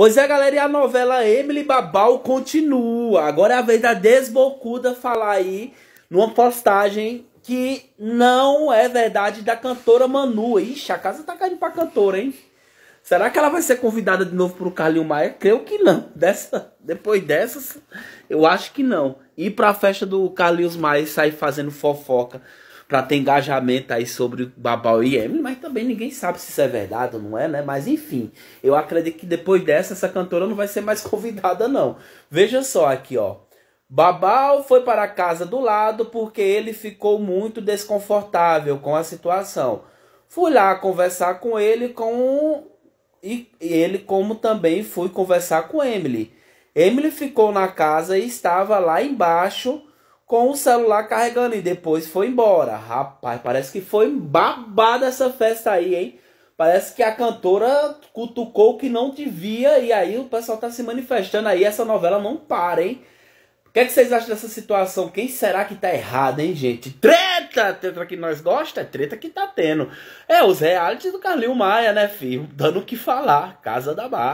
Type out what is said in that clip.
Pois é, galera, e a novela Emily Babal continua. Agora é a vez da desbocuda falar aí numa postagem que não é verdade da cantora Manu. Ixi, a casa tá caindo pra cantora, hein? Será que ela vai ser convidada de novo pro Carlinho Maia? Creio que não. Dessa, depois dessas, eu acho que não. Ir pra festa do Carlinhos Maia e sair fazendo fofoca para ter engajamento aí sobre o Babal e Emily, mas também ninguém sabe se isso é verdade ou não é, né? Mas enfim, eu acredito que depois dessa, essa cantora não vai ser mais convidada, não. Veja só aqui, ó. Babal foi para a casa do lado porque ele ficou muito desconfortável com a situação. Fui lá conversar com ele com e ele como também fui conversar com Emily. Emily ficou na casa e estava lá embaixo com o celular carregando e depois foi embora. Rapaz, parece que foi babada essa festa aí, hein? Parece que a cantora cutucou que não te via e aí o pessoal tá se manifestando aí. Essa novela não para, hein? O que, é que vocês acham dessa situação? Quem será que tá errado, hein, gente? Treta! Treta que nós gosta, é treta que tá tendo. É, os realities do Carlinho Maia, né, filho? Dando o que falar. Casa da Barra.